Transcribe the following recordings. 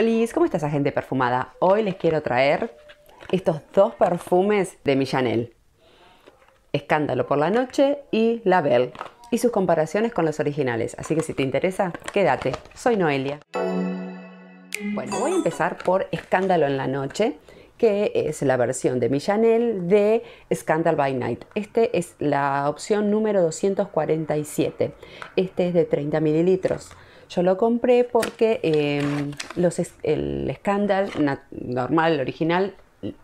Hola, ¿cómo estás gente perfumada? Hoy les quiero traer estos dos perfumes de mi Chanel. Escándalo por la noche y La Belle. Y sus comparaciones con los originales. Así que si te interesa, quédate. Soy Noelia. Bueno, voy a empezar por Escándalo en la noche que es la versión de mi Chanel de Scandal by Night. Este es la opción número 247. Este es de 30 mililitros. Yo lo compré porque em, el escándal normal, el original,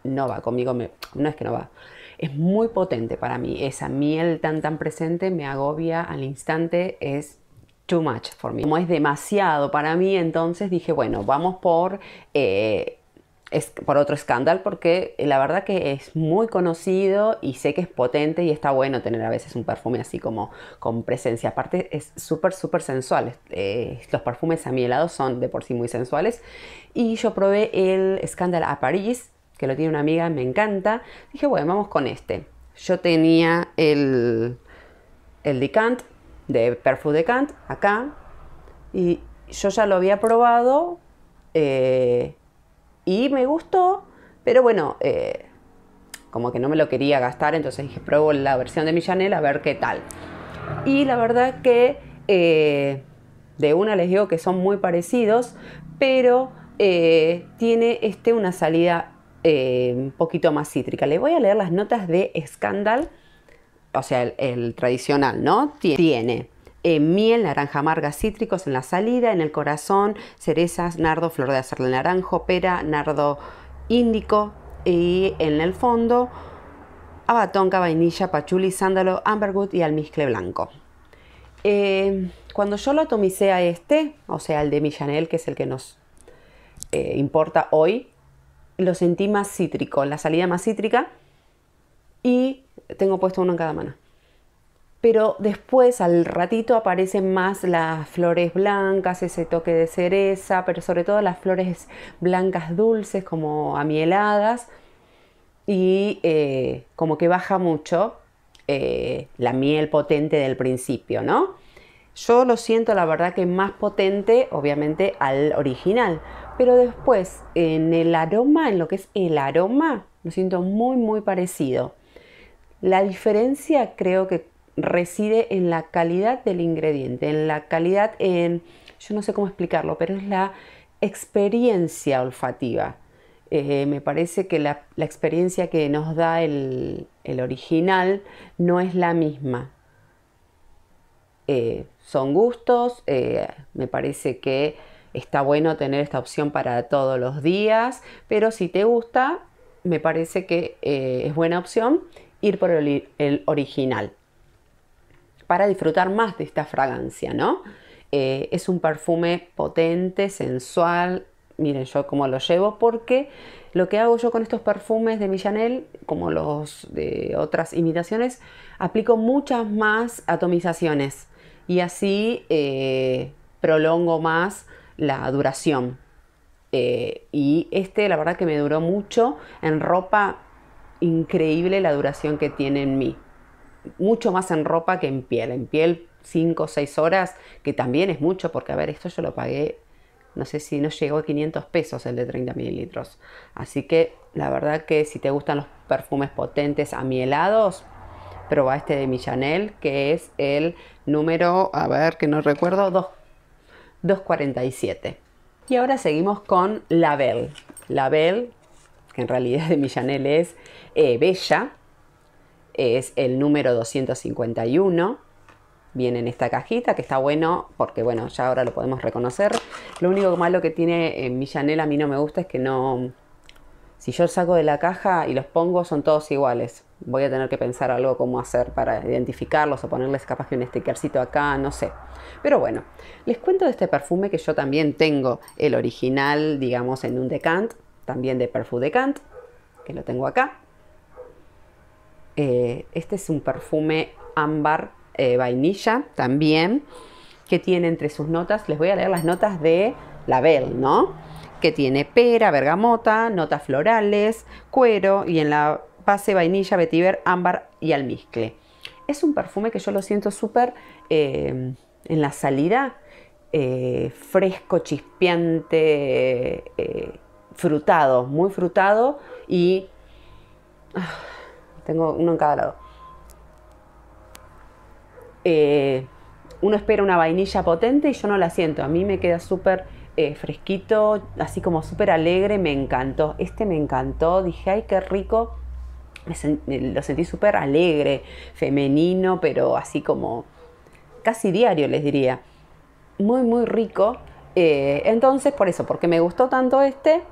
no va conmigo, no es que no va. Es muy potente para mí, esa miel tan tan presente me agobia al instante, es too much for me. Como es demasiado para mí, entonces dije, bueno, vamos por eh, es, por otro escándalo, porque la verdad que es muy conocido y sé que es potente y está bueno tener a veces un perfume así como con presencia. Aparte es súper, súper sensual. Eh, los perfumes a mi lado son de por sí muy sensuales. Y yo probé el Scandal a París, que lo tiene una amiga, me encanta. Dije, bueno, vamos con este. Yo tenía el, el Decant, de perfume Decant, acá. Y yo ya lo había probado. Eh, y me gustó, pero bueno, eh, como que no me lo quería gastar, entonces dije, pruebo la versión de mi Chanel a ver qué tal. Y la verdad que eh, de una les digo que son muy parecidos, pero eh, tiene este una salida un poquito más cítrica. Le voy a leer las notas de Scandal, o sea, el, el tradicional, ¿no? Tiene eh, miel, naranja amarga, cítricos en la salida, en el corazón, cerezas, nardo, flor de azar de naranjo, pera, nardo índico y en el fondo abatonca, vainilla, pachuli, sándalo, ambergood y almizcle blanco. Eh, cuando yo lo atomicé a este, o sea, el de Millanel, que es el que nos eh, importa hoy, lo sentí más cítrico, la salida más cítrica y tengo puesto uno en cada mano pero después al ratito aparecen más las flores blancas, ese toque de cereza, pero sobre todo las flores blancas dulces como amieladas y eh, como que baja mucho eh, la miel potente del principio, ¿no? Yo lo siento la verdad que más potente obviamente al original, pero después en el aroma, en lo que es el aroma, lo siento muy muy parecido. La diferencia creo que reside en la calidad del ingrediente, en la calidad en, yo no sé cómo explicarlo, pero es la experiencia olfativa. Eh, me parece que la, experiencia que nos da el, original no es la misma. Eh, son gustos, eh, me parece que está bueno tener esta opción para todos los días, pero si te gusta, me parece que es buena opción ir por el original para disfrutar más de esta fragancia, ¿no? Eh, es un perfume potente, sensual. Miren yo cómo lo llevo porque lo que hago yo con estos perfumes de mi como los de otras imitaciones, aplico muchas más atomizaciones y así eh, prolongo más la duración. Eh, y este, la verdad que me duró mucho en ropa increíble la duración que tiene en mí mucho más en ropa que en piel. En piel 5 o 6 horas, que también es mucho, porque a ver, esto yo lo pagué, no sé si no llegó a 500 pesos el de 30 mililitros. Así que la verdad que si te gustan los perfumes potentes amielados, proba este de Millanel, que es el número, a ver, que no recuerdo, 2, 247. Y ahora seguimos con Label Label que en realidad de Millanel es eh, Bella, es el número 251. Viene en esta cajita, que está bueno porque, bueno, ya ahora lo podemos reconocer. Lo único malo que tiene en eh, mi Chanel a mí no me gusta es que no... Si yo saco de la caja y los pongo, son todos iguales. Voy a tener que pensar algo cómo hacer para identificarlos o ponerles capaz que un stickercito acá, no sé. Pero bueno, les cuento de este perfume que yo también tengo el original, digamos, en un decant, también de Perfume Decant, que lo tengo acá. Eh, este es un perfume ámbar eh, vainilla también, que tiene entre sus notas, les voy a leer las notas de la ¿no? Que tiene pera, bergamota, notas florales, cuero y en la base vainilla, vetiver, ámbar y almizcle. Es un perfume que yo lo siento súper eh, en la salida, fresco, chispeante, frutado, muy frutado y... Ah, tengo uno en cada lado. Eh, uno espera una vainilla potente y yo no la siento. A mí me queda súper eh, fresquito, así como súper alegre, me encantó. Este me encantó, dije, ay, qué rico. lo sentí súper alegre, femenino, pero así como casi diario, les diría. Muy, muy rico. Eh, entonces, por eso, porque me gustó tanto este,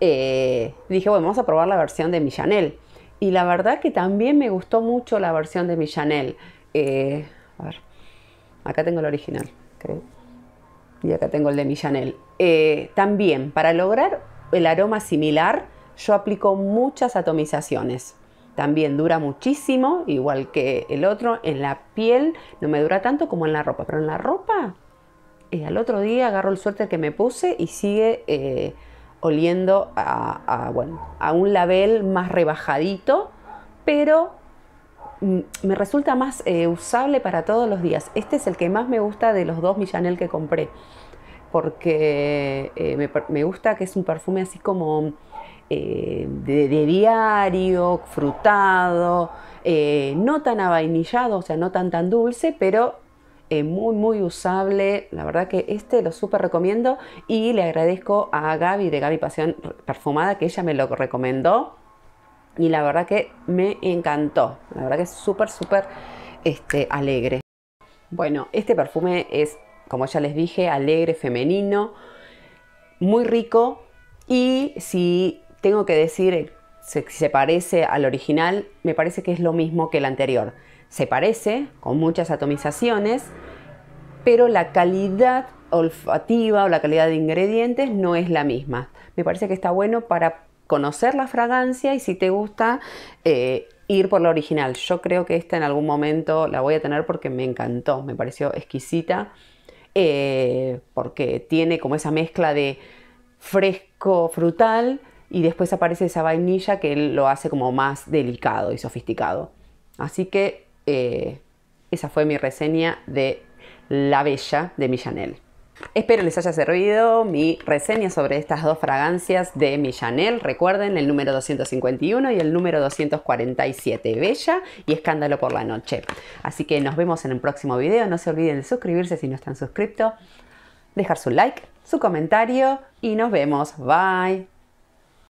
dije, bueno, vamos a probar la versión de mi Chanel. Y la verdad que también me gustó mucho la versión de mi Chanel. Eh, a ver, acá tengo el original, creo. Y acá tengo el de mi Chanel. Eh, también, para lograr el aroma similar, yo aplico muchas atomizaciones. También dura muchísimo, igual que el otro. En la piel no me dura tanto como en la ropa, pero en la ropa, eh, al otro día agarro el suerte que me puse y sigue oliendo a, un label más rebajadito, pero mm, me resulta más eh, usable para todos los días. Este es el que más me gusta de los dos Millanel que compré, porque eh, me, gusta que es un perfume así como eh, de, diario, frutado, no tan avainillado, o sea, no tan tan dulce, pero eh, muy, muy usable. La verdad que este lo súper recomiendo y le agradezco a Gaby de Gaby Pasión Perfumada que ella me lo recomendó y la verdad que me encantó. La verdad que es súper, súper este, alegre. Bueno, este perfume es, como ya les dije, alegre, femenino, muy rico y si tengo que decir se, se parece al original, me parece que es lo mismo que el anterior. Se parece, con muchas atomizaciones, pero la calidad olfativa o la calidad de ingredientes no es la misma. Me parece que está bueno para conocer la fragancia y si te gusta eh, ir por la original. Yo creo que esta en algún momento la voy a tener porque me encantó, me pareció exquisita, eh, porque tiene como esa mezcla de fresco frutal y después aparece esa vainilla que lo hace como más delicado y sofisticado. Así que eh, esa fue mi reseña de La Bella de Millanel. Espero les haya servido mi reseña sobre estas dos fragancias de Millanel. Recuerden el número 251 y el número 247, Bella y Escándalo por la Noche. Así que nos vemos en el próximo video. No se olviden de suscribirse si no están suscritos, dejar su like, su comentario y nos vemos. Bye.